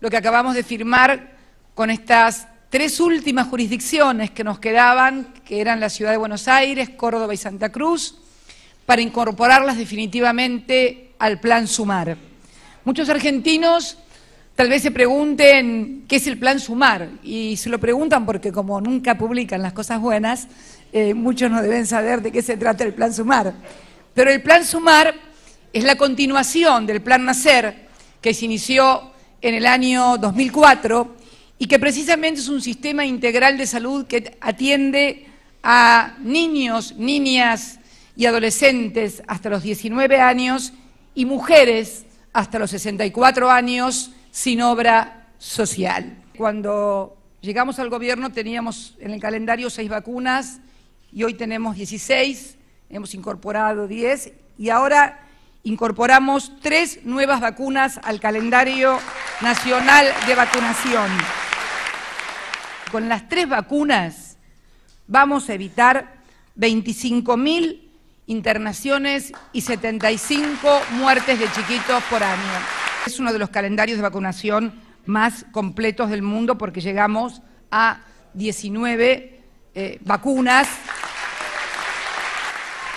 lo que acabamos de firmar con estas tres últimas jurisdicciones que nos quedaban, que eran la Ciudad de Buenos Aires, Córdoba y Santa Cruz, para incorporarlas definitivamente al Plan Sumar. Muchos argentinos tal vez se pregunten qué es el Plan Sumar, y se lo preguntan porque como nunca publican las cosas buenas, eh, muchos no deben saber de qué se trata el Plan Sumar. Pero el Plan Sumar es la continuación del Plan Nacer, que se inició en el año 2004 y que precisamente es un sistema integral de salud que atiende a niños, niñas y adolescentes hasta los 19 años y mujeres hasta los 64 años sin obra social. Cuando llegamos al gobierno teníamos en el calendario seis vacunas y hoy tenemos 16, hemos incorporado 10 y ahora incorporamos tres nuevas vacunas al calendario nacional de vacunación. Con las tres vacunas vamos a evitar 25.000 internaciones y 75 muertes de chiquitos por año. Es uno de los calendarios de vacunación más completos del mundo porque llegamos a 19 eh, vacunas.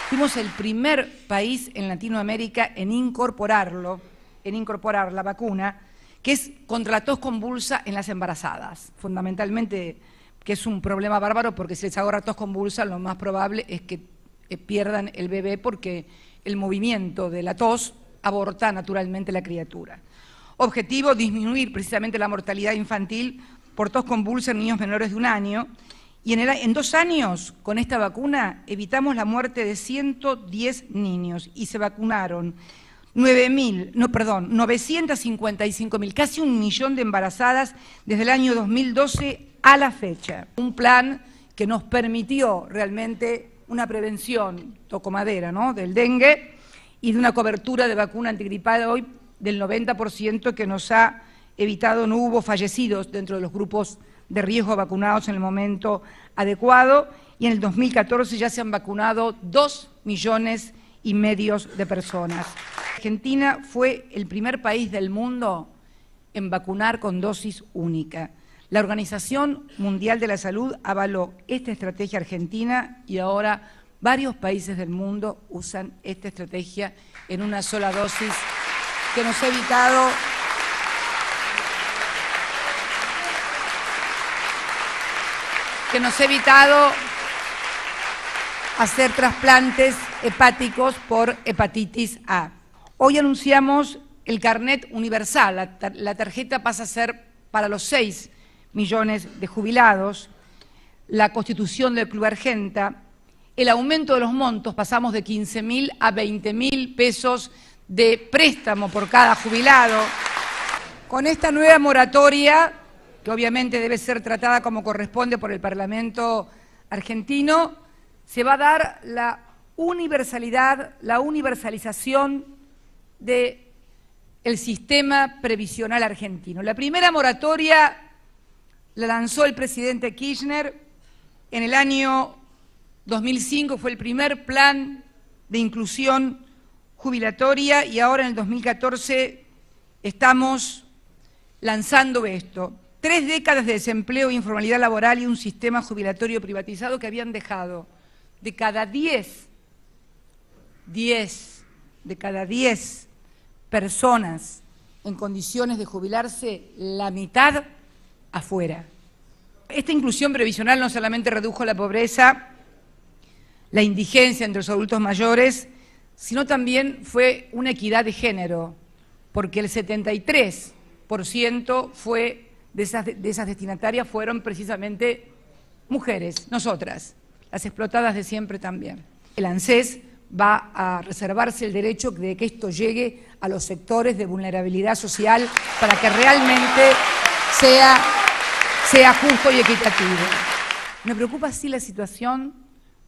Fuimos el primer país en Latinoamérica en incorporarlo, en incorporar la vacuna, que es contra la tos convulsa en las embarazadas. Fundamentalmente, que es un problema bárbaro porque si les agarra tos convulsa, lo más probable es que eh, pierdan el bebé porque el movimiento de la tos aborta naturalmente la criatura. Objetivo, disminuir precisamente la mortalidad infantil por tos convulsa en niños menores de un año y en, dos años, con esta vacuna, evitamos la muerte de 110 niños y se vacunaron 9.000, no, perdón, 955.000, casi un millón de embarazadas desde el año 2012 a la fecha. Un plan que nos permitió realmente una prevención, toco madera, ¿no?, del dengue y de una cobertura de vacuna antigripada hoy del 90% que nos ha evitado, no hubo fallecidos dentro de los grupos de riesgo vacunados en el momento adecuado y en el 2014 ya se han vacunado 2 millones y medios de personas. Argentina fue el primer país del mundo en vacunar con dosis única. La Organización Mundial de la Salud avaló esta estrategia argentina y ahora varios países del mundo usan esta estrategia en una sola dosis que nos ha evitado que nos ha evitado hacer trasplantes hepáticos por hepatitis A. Hoy anunciamos el carnet universal, la, tarjeta pasa a ser para los 6 millones de jubilados, la constitución del Club el aumento de los montos, pasamos de 15 mil a 20 mil pesos de préstamo por cada jubilado. Con esta nueva moratoria que obviamente debe ser tratada como corresponde por el Parlamento argentino, se va a dar la universalidad, la universalización del sistema previsional argentino. La primera moratoria la lanzó el presidente Kirchner en el año 2005, fue el primer plan de inclusión jubilatoria y ahora en el 2014 estamos lanzando esto tres décadas de desempleo e informalidad laboral y un sistema jubilatorio privatizado que habían dejado de cada diez, de cada diez personas en condiciones de jubilarse, la mitad afuera. Esta inclusión previsional no solamente redujo la pobreza, la indigencia entre los adultos mayores, sino también fue una equidad de género, porque el 73% fue de esas, destinatarias fueron precisamente mujeres, nosotras, las explotadas de siempre también. El ANSES va a reservarse el derecho de que esto llegue a los sectores de vulnerabilidad social para que realmente sea, sea justo y equitativo. Me preocupa sí la situación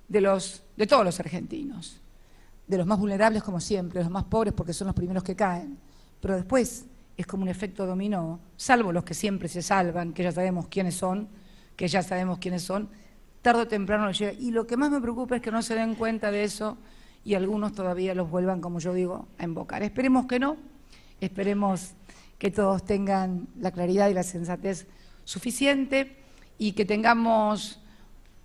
de, los, de todos los argentinos, de los más vulnerables como siempre, los más pobres porque son los primeros que caen, pero después es como un efecto dominó, salvo los que siempre se salvan, que ya sabemos quiénes son, que ya sabemos quiénes son, tarde o temprano lo llega. Y lo que más me preocupa es que no se den cuenta de eso y algunos todavía los vuelvan, como yo digo, a invocar. Esperemos que no, esperemos que todos tengan la claridad y la sensatez suficiente y que tengamos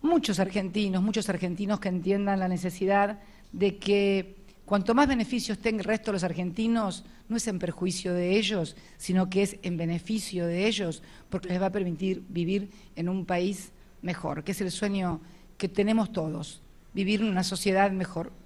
muchos argentinos, muchos argentinos que entiendan la necesidad de que Cuanto más beneficios tenga el resto de los argentinos, no es en perjuicio de ellos, sino que es en beneficio de ellos, porque les va a permitir vivir en un país mejor, que es el sueño que tenemos todos, vivir en una sociedad mejor.